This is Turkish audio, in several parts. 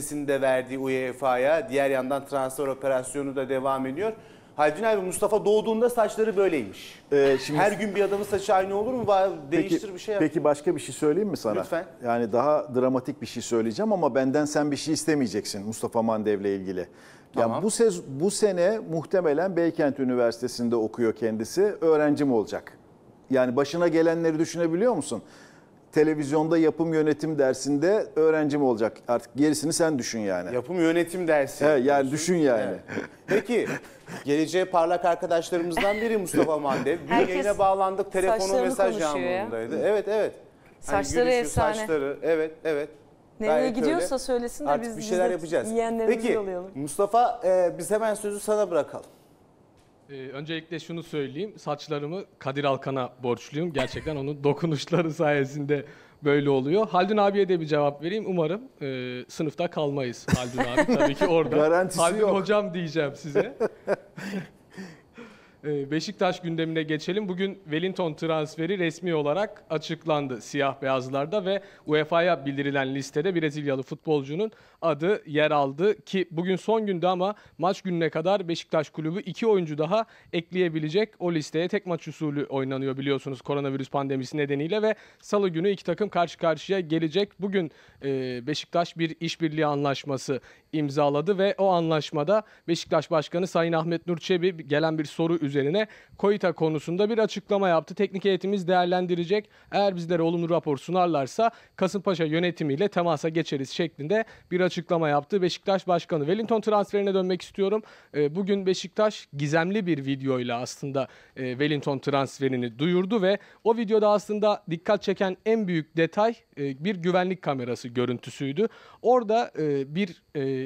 sitesinde verdiği UEFA'ya. Diğer yandan transfer operasyonu da devam ediyor. Halcin abi Mustafa doğduğunda saçları böyleymiş. Ee, şimdi... Her gün bir adamın saçı aynı olur mu? Değiştir peki, bir şey yap. Peki başka bir şey söyleyeyim mi sana? Lütfen. Yani daha dramatik bir şey söyleyeceğim ama benden sen bir şey istemeyeceksin Mustafa Mandev'le ilgili. Tamam. Yani bu, sez, bu sene muhtemelen Beykent Üniversitesi'nde okuyor kendisi. Öğrencim olacak. Yani başına gelenleri düşünebiliyor musun? televizyonda yapım yönetim dersinde öğrencim olacak. Artık gerisini sen düşün yani. Yapım yönetim dersi. He, yani düşün yani. Peki geleceğe parlak arkadaşlarımızdan biri Mustafa Mande. Bir Herkes yayına bağlandık telefonu mesaj yağmurundaydı. Evet evet. Hani saçları gülüşü, efsane. Saçları evet evet. Nereye Gayet gidiyorsa öyle. söylesin de Artık biz, bir şeyler yapacağız. Peki, yollayalım. Mustafa e, biz hemen sözü sana bırakalım. Ee, öncelikle şunu söyleyeyim. Saçlarımı Kadir Alkan'a borçluyum. Gerçekten onun dokunuşları sayesinde böyle oluyor. Haldun abiye de bir cevap vereyim. Umarım e, sınıfta kalmayız Haldun abi. Tabii ki orada. Garantisi Haldun yok. hocam diyeceğim size. Ee, Beşiktaş gündemine geçelim. Bugün Wellington transferi resmi olarak açıklandı siyah beyazlarda ve UEFA'ya bildirilen listede Brezilyalı futbolcunun adı yer aldı ki bugün son günde ama maç gününe kadar Beşiktaş kulübü iki oyuncu daha ekleyebilecek o listeye tek maç usulü oynanıyor biliyorsunuz koronavirüs pandemisi nedeniyle ve salı günü iki takım karşı karşıya gelecek. Bugün e, Beşiktaş bir işbirliği anlaşması imzaladı ve o anlaşmada Beşiktaş Başkanı Sayın Ahmet Nur Çebi gelen bir soru üzerine Koita konusunda bir açıklama yaptı. Teknik heyetimiz değerlendirecek. Eğer bizlere olumlu rapor sunarlarsa Kasımpaşa yönetimiyle temasa geçeriz şeklinde bir açıklama yaptı. Beşiktaş Başkanı Wellington transferine dönmek istiyorum. Ee, bugün Beşiktaş gizemli bir videoyla aslında e, Wellington transferini duyurdu ve o videoda aslında dikkat çeken en büyük detay e, bir güvenlik kamerası görüntüsüydü. Orada e, bir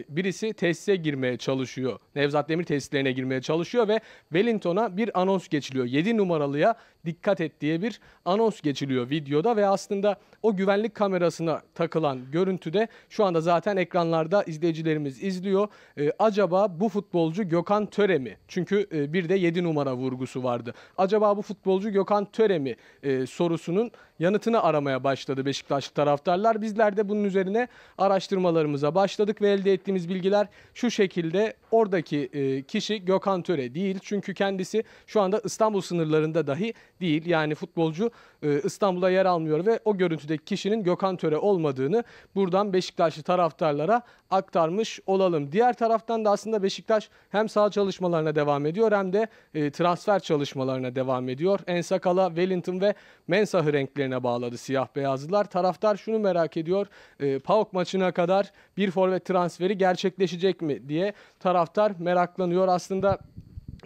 birisi tesise girmeye çalışıyor. Nevzat Demir tesislerine girmeye çalışıyor ve Wellington'a bir anons geçiliyor. 7 numaralıya dikkat et diye bir anons geçiliyor videoda ve aslında o güvenlik kamerasına takılan görüntüde şu anda zaten ekranlarda izleyicilerimiz izliyor. Ee, acaba bu futbolcu Gökhan Töre mi? Çünkü e, bir de 7 numara vurgusu vardı. Acaba bu futbolcu Gökhan Töre mi e, sorusunun yanıtını aramaya başladı Beşiktaşlı taraftarlar. Bizler de bunun üzerine araştırmalarımıza başladık ve elde ettiğimiz bilgiler şu şekilde. Oradaki e, kişi Gökhan Töre değil. Çünkü kendisi şu anda İstanbul sınırlarında dahi değil. Yani futbolcu e, İstanbul'a yer almıyor ve o görüntüdeki kişinin Gökhan Töre olmadığını buradan Beşiktaşlı taraftarlara aktarmış olalım. Diğer taraftan da aslında Beşiktaş hem sağ çalışmalarına devam ediyor hem de e, transfer çalışmalarına devam ediyor. Ensakala, Wellington ve Mensahı renklerine bağladı siyah beyazlılar. Taraftar şunu merak ediyor. E, PAOK maçına kadar bir forvet transferi gerçekleşecek mi diye taraftar meraklanıyor. Aslında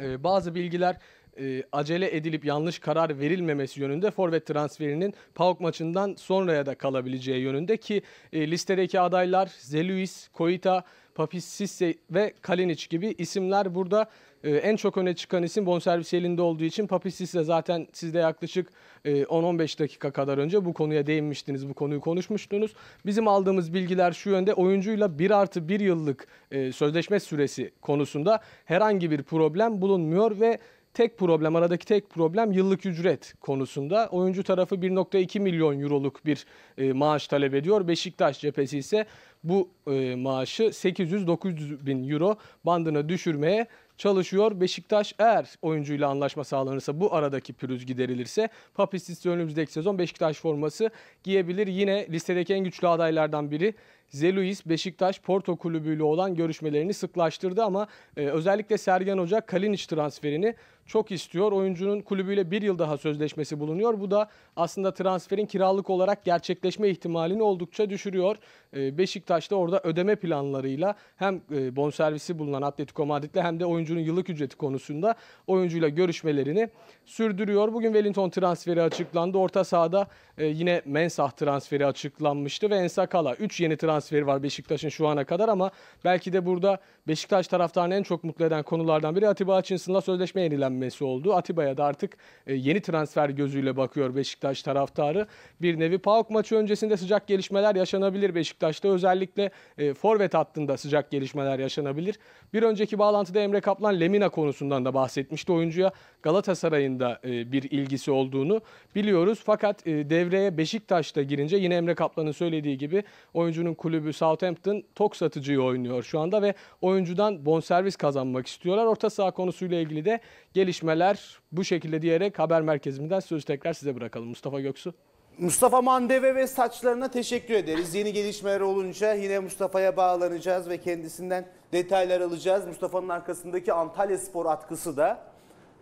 e, bazı bilgiler e, acele edilip yanlış karar verilmemesi yönünde forvet transferinin PAOK maçından sonraya da kalabileceği yönünde ki e, listedeki adaylar Zeluis, Koita, Papis Sisse ve Kalinic gibi isimler burada e, en çok öne çıkan isim bonservis elinde olduğu için Papis Sisse zaten sizde yaklaşık e, 10-15 dakika kadar önce bu konuya değinmiştiniz, bu konuyu konuşmuştunuz. Bizim aldığımız bilgiler şu yönde oyuncuyla 1 artı 1 yıllık e, sözleşme süresi konusunda herhangi bir problem bulunmuyor ve Tek problem, aradaki tek problem yıllık ücret konusunda. Oyuncu tarafı 1.2 milyon euroluk bir e, maaş talep ediyor. Beşiktaş cephesi ise bu e, maaşı 800-900 bin euro bandına düşürmeye çalışıyor. Beşiktaş eğer oyuncuyla anlaşma sağlanırsa bu aradaki pürüz giderilirse Papistis önümüzdeki sezon Beşiktaş forması giyebilir. Yine listedeki en güçlü adaylardan biri Zeluis Beşiktaş Porto kulübüyle olan görüşmelerini sıklaştırdı ama e, özellikle Sergen Hoca Kalinic transferini çok istiyor. Oyuncunun kulübüyle bir yıl daha sözleşmesi bulunuyor. Bu da aslında transferin kiralık olarak gerçekleşme ihtimalini oldukça düşürüyor. E, Beşiktaş Beşiktaş orada ödeme planlarıyla hem e, bonservisi bulunan Atletico Madrid'le hem de oyuncunun yıllık ücreti konusunda oyuncuyla görüşmelerini sürdürüyor. Bugün Wellington transferi açıklandı. Orta sahada e, yine Mensah transferi açıklanmıştı ve Ensakala 3 yeni transferi var Beşiktaş'ın şu ana kadar ama belki de burada Beşiktaş taraftarını en çok mutlu eden konulardan biri Atiba Hutchinson'la sözleşme yenilenmesi oldu. Atiba'ya da artık e, yeni transfer gözüyle bakıyor Beşiktaş taraftarı. Bir nevi PAOK maçı öncesinde sıcak gelişmeler yaşanabilir Beşiktaş'ta özellikle Özellikle e, forvet hattında sıcak gelişmeler yaşanabilir. Bir önceki bağlantıda Emre Kaplan Lemina konusundan da bahsetmişti oyuncuya. Galatasaray'ın da e, bir ilgisi olduğunu biliyoruz. Fakat e, devreye Beşiktaş'ta girince yine Emre Kaplan'ın söylediği gibi oyuncunun kulübü Southampton tok satıcıyı oynuyor şu anda ve oyuncudan bonservis kazanmak istiyorlar. Orta saha konusuyla ilgili de gelişmeler bu şekilde diyerek haber merkezimden sözü tekrar size bırakalım. Mustafa Göksu. Mustafa Mandeve ve saçlarına teşekkür ederiz. Yeni gelişmeler olunca yine Mustafa'ya bağlanacağız ve kendisinden detaylar alacağız. Mustafa'nın arkasındaki Antalya Spor atkısı da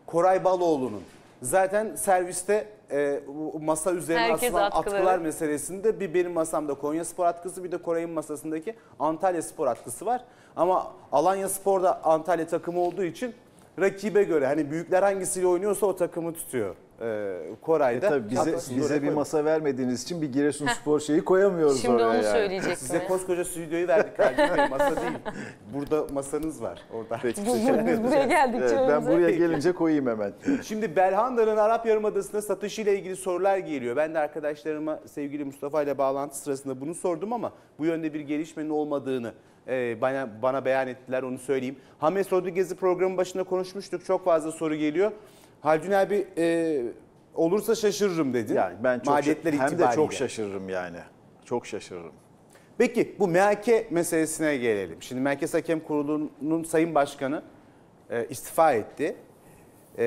Koray Baloğlu'nun. Zaten serviste e, masa üzerine Herkes asılan atkıları. atkılar meselesinde bir benim masamda Konya Spor atkısı bir de Koray'ın masasındaki Antalya Spor atkısı var. Ama Alanya Spor da Antalya takımı olduğu için rakibe göre hani büyükler hangisiyle oynuyorsa o takımı tutuyor. E, Koray'da. E tabii bize, bize bir masa vermediğiniz için bir Giresun Spor şeyi koyamıyoruz Şimdi oraya. Şimdi onu söyleyecektim. Size mi? koskoca stüdyoyu verdik halbuki masa değil. Burada masanız var orada. Peki, biz, biz buraya geldikçe evet, Ben buraya gelince koyayım hemen. Şimdi Belhanda'nın Arap Yarımadası'na satışıyla ilgili sorular geliyor. Ben de arkadaşlarıma sevgili Mustafa ile bağlantı sırasında bunu sordum ama bu yönde bir gelişmenin olmadığını e, bana, bana beyan ettiler onu söyleyeyim. Hames Rodriguez'i programın başında konuşmuştuk. Çok fazla soru geliyor. Haldun abi e, olursa şaşırırım dedi. Yani ben çok Maliyetler hem itibariyle. de çok şaşırırım yani. Çok şaşırırım. Peki bu MHK meselesine gelelim. Şimdi Merkez Hakem Kurulu'nun Sayın Başkanı e, istifa etti. E,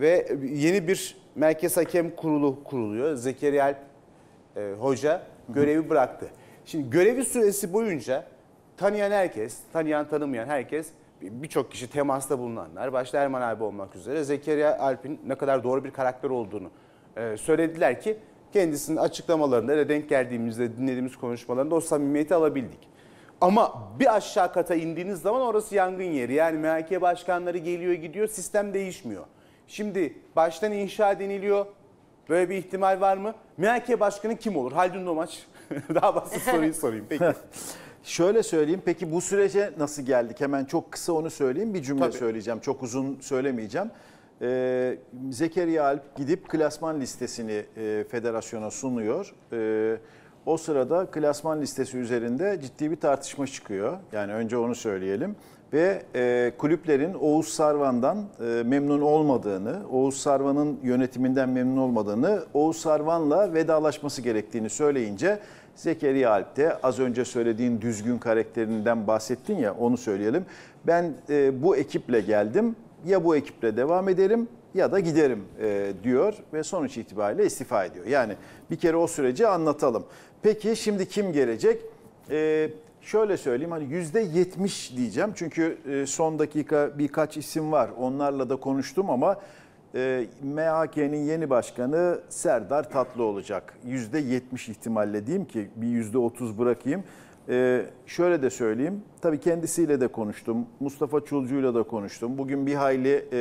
ve yeni bir Merkez Hakem Kurulu kuruluyor. Zekeriya e, Hoca görevi Hı-hı. bıraktı. Şimdi görevi süresi boyunca tanıyan herkes, tanıyan tanımayan herkes birçok kişi temasta bulunanlar, başta Erman abi olmak üzere Zekeriya Alp'in ne kadar doğru bir karakter olduğunu e, söylediler ki kendisinin açıklamalarında da denk geldiğimizde dinlediğimiz konuşmalarında o samimiyeti alabildik. Ama bir aşağı kata indiğiniz zaman orası yangın yeri. Yani MHK başkanları geliyor gidiyor sistem değişmiyor. Şimdi baştan inşa deniliyor. Böyle bir ihtimal var mı? MHK başkanı kim olur? Haldun Domaç. Daha basit soruyu sorayım. Peki. Şöyle söyleyeyim peki bu sürece nasıl geldik? Hemen çok kısa onu söyleyeyim bir cümle Tabii. söyleyeceğim. Çok uzun söylemeyeceğim. Ee, Zekeriya Alp gidip klasman listesini e, federasyona sunuyor. E, o sırada klasman listesi üzerinde ciddi bir tartışma çıkıyor. Yani önce onu söyleyelim ve e, kulüplerin Oğuz Sarvan'dan e, memnun olmadığını, Oğuz Sarvan'ın yönetiminden memnun olmadığını, Oğuz Sarvan'la vedalaşması gerektiğini söyleyince Zekeriya Alp de az önce söylediğin düzgün karakterinden bahsettin ya onu söyleyelim. Ben e, bu ekiple geldim ya bu ekiple devam ederim ya da giderim e, diyor ve sonuç itibariyle istifa ediyor. Yani bir kere o süreci anlatalım. Peki şimdi kim gelecek? E, Şöyle söyleyeyim hani yüzde yetmiş diyeceğim çünkü e, son dakika birkaç isim var onlarla da konuştum ama e, MHK'nin yeni başkanı Serdar Tatlı olacak. Yüzde yetmiş ihtimalle diyeyim ki bir yüzde otuz bırakayım. E, şöyle de söyleyeyim tabii kendisiyle de konuştum Mustafa Çulcu'yla da konuştum bugün bir hayli... E,